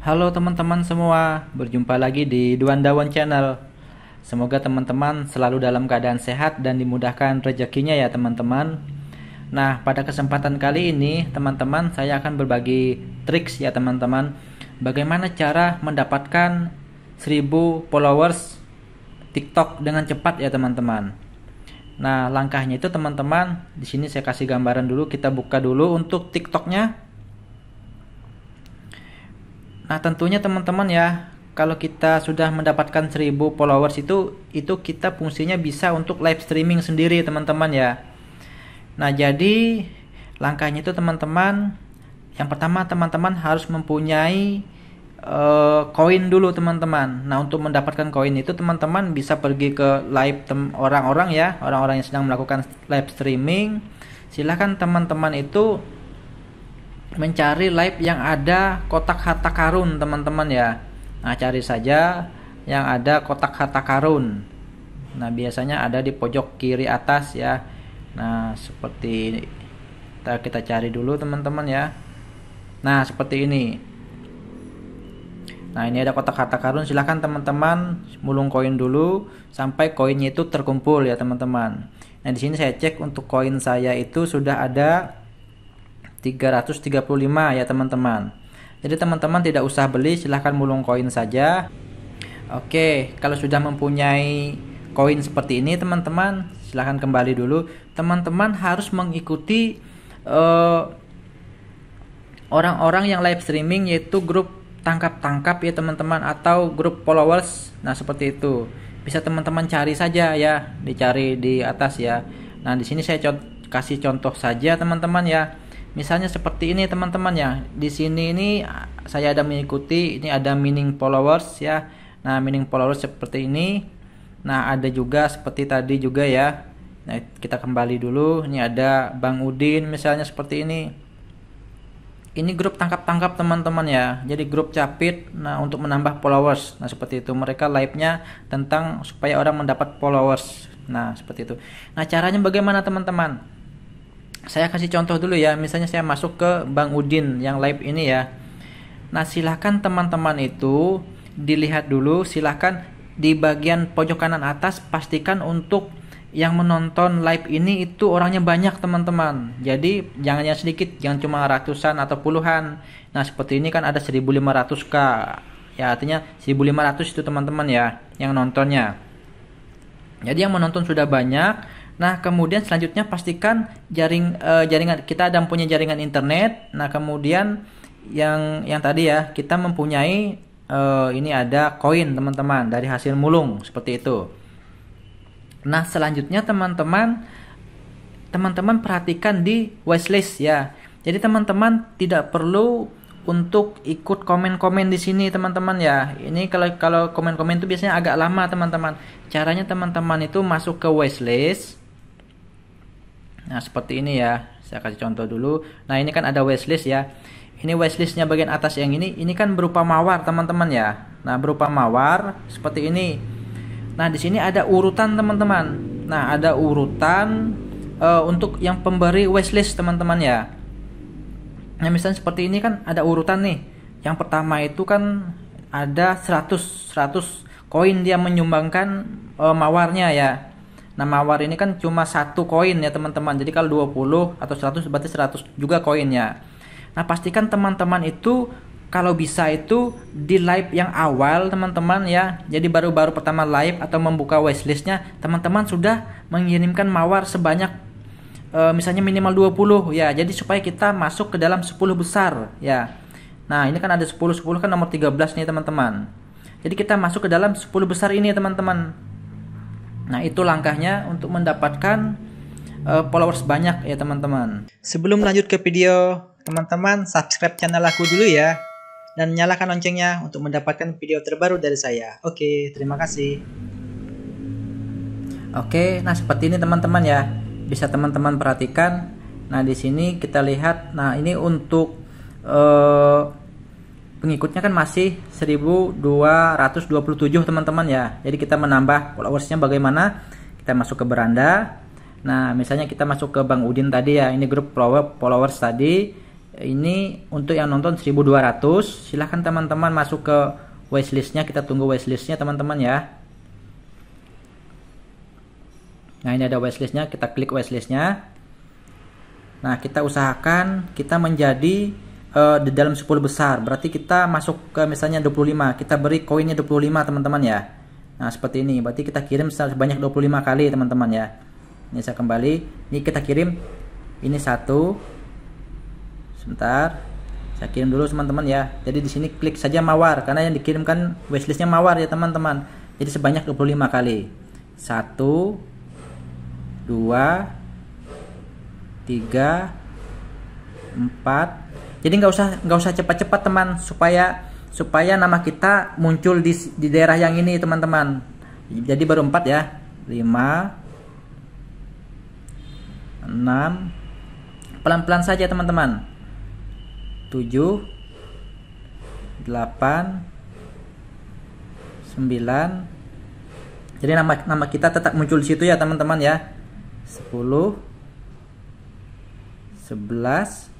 Halo teman-teman semua, berjumpa lagi di Duan Dawon Channel. Semoga teman-teman selalu dalam keadaan sehat dan dimudahkan rezekinya ya teman-teman. Nah, pada kesempatan kali ini teman-teman saya akan berbagi triks ya teman-teman. Bagaimana cara mendapatkan 1000 followers TikTok dengan cepat ya teman-teman. Nah, langkahnya itu teman-teman, di sini saya kasih gambaran dulu, kita buka dulu untuk TikToknya Nah, tentunya teman-teman ya, kalau kita sudah mendapatkan 1000 followers itu itu kita fungsinya bisa untuk live streaming sendiri, teman-teman ya. Nah, jadi langkahnya itu teman-teman yang pertama teman-teman harus mempunyai eh, koin uh, dulu teman-teman. Nah untuk mendapatkan koin itu teman-teman bisa pergi ke live orang-orang ya orang-orang yang sedang melakukan live streaming. Silahkan teman-teman itu mencari live yang ada kotak harta karun teman-teman ya nah cari saja yang ada kotak harta karun nah biasanya ada di pojok kiri atas ya nah seperti kita, kita cari dulu teman-teman ya nah seperti ini nah ini ada kotak harta karun silahkan teman-teman mulung koin dulu sampai koinnya itu terkumpul ya teman-teman nah di sini saya cek untuk koin saya itu sudah ada 335 ya teman-teman jadi teman-teman tidak usah beli silahkan mulung koin saja oke kalau sudah mempunyai koin seperti ini teman-teman silahkan kembali dulu teman-teman harus mengikuti orang eh, orang-orang yang live streaming yaitu grup tangkap-tangkap ya teman-teman atau grup followers nah seperti itu bisa teman-teman cari saja ya dicari di atas ya nah di sini saya co kasih contoh saja teman-teman ya Misalnya seperti ini teman-teman ya. Di sini ini saya ada mengikuti ini ada mining followers ya. Nah, mining followers seperti ini. Nah, ada juga seperti tadi juga ya. Nah, kita kembali dulu. Ini ada Bang Udin misalnya seperti ini. Ini grup tangkap-tangkap teman-teman ya. Jadi grup capit nah untuk menambah followers. Nah, seperti itu. Mereka live-nya tentang supaya orang mendapat followers. Nah, seperti itu. Nah, caranya bagaimana teman-teman? saya kasih contoh dulu ya misalnya saya masuk ke Bang Udin yang live ini ya nah silahkan teman-teman itu dilihat dulu silahkan di bagian pojok kanan atas pastikan untuk yang menonton live ini itu orangnya banyak teman-teman jadi jangan yang sedikit yang cuma ratusan atau puluhan nah seperti ini kan ada 1500k ya artinya 1500 itu teman-teman ya yang nontonnya jadi yang menonton sudah banyak Nah, kemudian selanjutnya pastikan jaring uh, jaringan kita ada punya jaringan internet. Nah, kemudian yang yang tadi ya, kita mempunyai uh, ini ada koin teman-teman dari hasil mulung seperti itu. Nah, selanjutnya teman-teman teman-teman perhatikan di wishlist ya. Jadi teman-teman tidak perlu untuk ikut komen-komen di sini teman-teman ya. Ini kalau kalau komen-komen itu biasanya agak lama teman-teman. Caranya teman-teman itu masuk ke wishlist Nah seperti ini ya, saya kasih contoh dulu. Nah ini kan ada wishlist ya. Ini wishlistnya bagian atas yang ini, ini kan berupa mawar teman-teman ya. Nah berupa mawar seperti ini. Nah di sini ada urutan teman-teman. Nah ada urutan uh, untuk yang pemberi wishlist teman-teman ya. Nah misalnya seperti ini kan ada urutan nih. Yang pertama itu kan ada 100 100 koin dia menyumbangkan uh, mawarnya ya. Nah, mawar ini kan cuma satu koin ya, teman-teman. Jadi kalau 20 atau 100 berarti 100 juga koinnya. Nah, pastikan teman-teman itu kalau bisa itu di live yang awal teman-teman ya jadi baru-baru pertama live atau membuka wishlistnya teman-teman sudah mengirimkan mawar sebanyak e, misalnya minimal 20 ya jadi supaya kita masuk ke dalam 10 besar ya nah ini kan ada 10 10 kan nomor 13 nih teman-teman jadi kita masuk ke dalam 10 besar ini teman-teman Nah, itu langkahnya untuk mendapatkan uh, followers banyak ya, teman-teman. Sebelum lanjut ke video, teman-teman subscribe channel aku dulu ya dan nyalakan loncengnya untuk mendapatkan video terbaru dari saya. Oke, terima kasih. Oke, nah seperti ini teman-teman ya. Bisa teman-teman perhatikan. Nah, di sini kita lihat nah ini untuk uh, pengikutnya kan masih 1227 teman-teman ya. Jadi kita menambah followersnya bagaimana? Kita masuk ke beranda. Nah, misalnya kita masuk ke Bang Udin tadi ya, ini grup followers tadi. Ini untuk yang nonton 1200, silahkan teman-teman masuk ke wishlistnya, kita tunggu wishlistnya teman-teman ya. Nah, ini ada wishlistnya, kita klik wishlistnya. Nah, kita usahakan kita menjadi uh, di dalam 10 besar. Berarti kita masuk ke misalnya 25, kita beri koinnya 25 teman-teman ya. Nah, seperti ini. Berarti kita kirim sebanyak 25 kali teman-teman ya. Ini saya kembali. Ini kita kirim ini satu. Sebentar. Saya kirim dulu teman-teman ya. Jadi di sini klik saja mawar karena yang dikirimkan wishlistnya mawar ya teman-teman. Jadi sebanyak 25 kali. satu dua tiga empat jadi nggak usah nggak usah cepat-cepat teman supaya supaya nama kita muncul di, di daerah yang ini teman-teman. Jadi baru 4 ya. 5 6 pelan-pelan saja teman-teman. 7 8 9 jadi nama nama kita tetap muncul di situ ya teman-teman ya. 10 11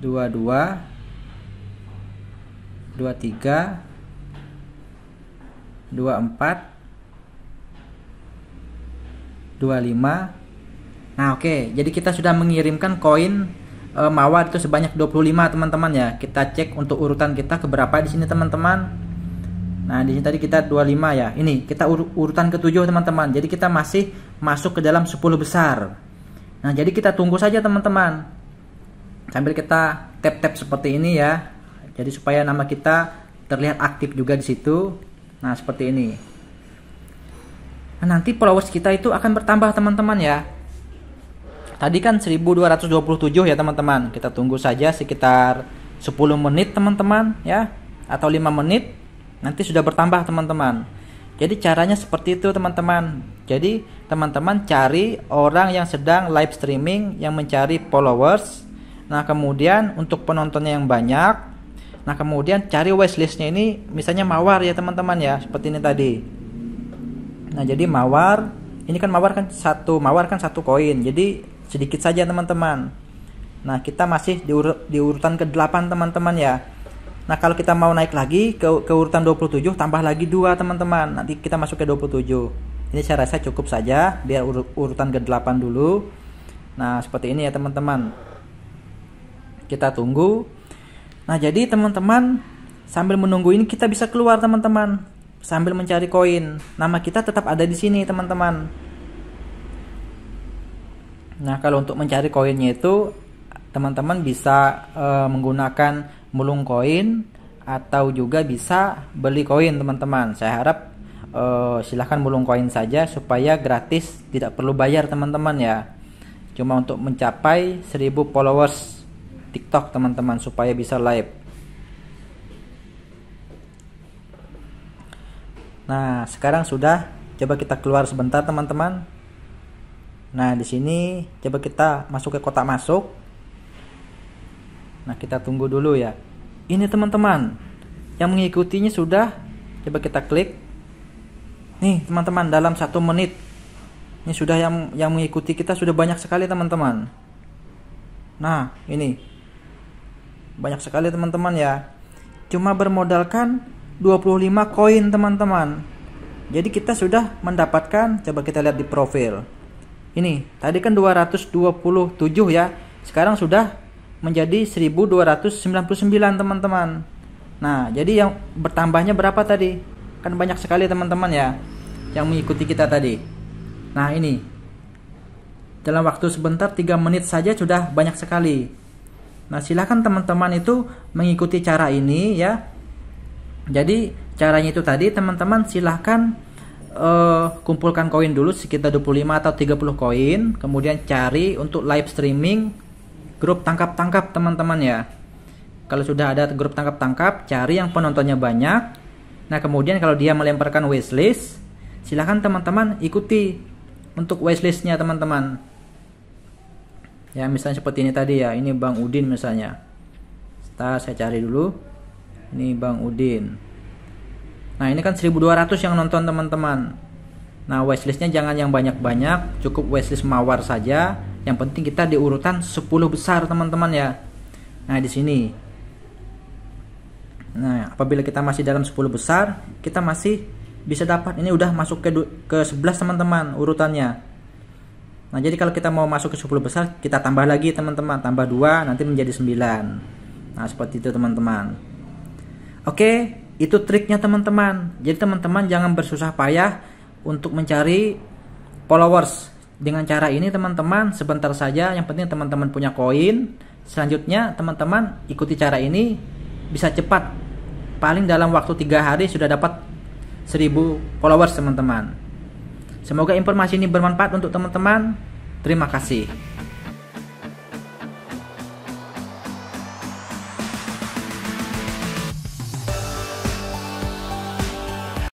dua dua dua tiga dua empat dua lima nah oke okay. jadi kita sudah mengirimkan koin e, mawar itu sebanyak 25 teman-teman ya kita cek untuk urutan kita keberapa di sini teman-teman nah di sini tadi kita 25 ya ini kita ur urutan ketujuh teman-teman jadi kita masih masuk ke dalam 10 besar nah jadi kita tunggu saja teman-teman sambil kita tap-tap seperti ini ya jadi supaya nama kita terlihat aktif juga di situ nah seperti ini nah, nanti followers kita itu akan bertambah teman-teman ya tadi kan 1227 ya teman-teman kita tunggu saja sekitar 10 menit teman-teman ya atau 5 menit nanti sudah bertambah teman-teman jadi caranya seperti itu teman-teman jadi teman-teman cari orang yang sedang live streaming yang mencari followers Nah kemudian untuk penontonnya yang banyak, nah kemudian cari wishlistnya ini misalnya mawar ya teman-teman ya seperti ini tadi. Nah jadi mawar, ini kan mawar kan satu mawar kan satu koin, jadi sedikit saja teman-teman. Nah kita masih di, ur di urutan ke 8 teman-teman ya. Nah kalau kita mau naik lagi ke, ke urutan 27 tambah lagi dua teman-teman. Nanti kita masuk ke 27. Ini saya rasa cukup saja biar ur urutan ke 8 dulu. Nah seperti ini ya teman-teman kita tunggu nah jadi teman-teman sambil menunggu ini kita bisa keluar teman-teman sambil mencari koin nama kita tetap ada di sini teman-teman nah kalau untuk mencari koinnya itu teman-teman bisa e, menggunakan mulung koin atau juga bisa beli koin teman-teman saya harap uh, silahkan mulung koin saja supaya gratis tidak perlu bayar teman-teman ya cuma untuk mencapai 1000 followers TikTok teman-teman supaya bisa live. Nah, sekarang sudah coba kita keluar sebentar teman-teman. Nah, di sini coba kita masuk ke kotak masuk. Nah, kita tunggu dulu ya. Ini teman-teman, yang mengikutinya sudah coba kita klik. Nih, teman-teman, dalam satu menit ini sudah yang yang mengikuti kita sudah banyak sekali teman-teman. Nah, ini banyak sekali teman-teman ya cuma bermodalkan 25 koin teman-teman jadi kita sudah mendapatkan coba kita lihat di profil ini tadi kan 227 ya sekarang sudah menjadi 1299 teman-teman nah jadi yang bertambahnya berapa tadi kan banyak sekali teman-teman ya yang mengikuti kita tadi nah ini dalam waktu sebentar 3 menit saja sudah banyak sekali Nah, silahkan teman-teman itu mengikuti cara ini ya. Jadi, caranya itu tadi teman-teman silahkan uh, eh, kumpulkan koin dulu sekitar 25 atau 30 koin, kemudian cari untuk live streaming grup tangkap-tangkap teman-teman ya. Kalau sudah ada grup tangkap-tangkap, cari yang penontonnya banyak. Nah, kemudian kalau dia melemparkan wishlist, silahkan teman-teman ikuti untuk wishlistnya teman-teman ya misalnya seperti ini tadi ya ini Bang Udin misalnya kita saya cari dulu ini Bang Udin nah ini kan 1200 yang nonton teman-teman nah wishlistnya jangan yang banyak-banyak cukup wishlist mawar saja yang penting kita di urutan 10 besar teman-teman ya nah di sini nah apabila kita masih dalam 10 besar kita masih bisa dapat ini udah masuk ke ke 11 teman-teman urutannya Nah, jadi kalau kita mau masuk ke 10 besar, kita tambah lagi teman-teman, tambah 2 nanti menjadi 9. Nah, seperti itu teman-teman. Oke, itu triknya teman-teman. Jadi teman-teman jangan bersusah payah untuk mencari followers. Dengan cara ini teman-teman sebentar saja yang penting teman-teman punya koin. Selanjutnya teman-teman ikuti cara ini bisa cepat. Paling dalam waktu tiga hari sudah dapat 1000 followers teman-teman. Semoga informasi ini bermanfaat untuk teman-teman. Terima kasih.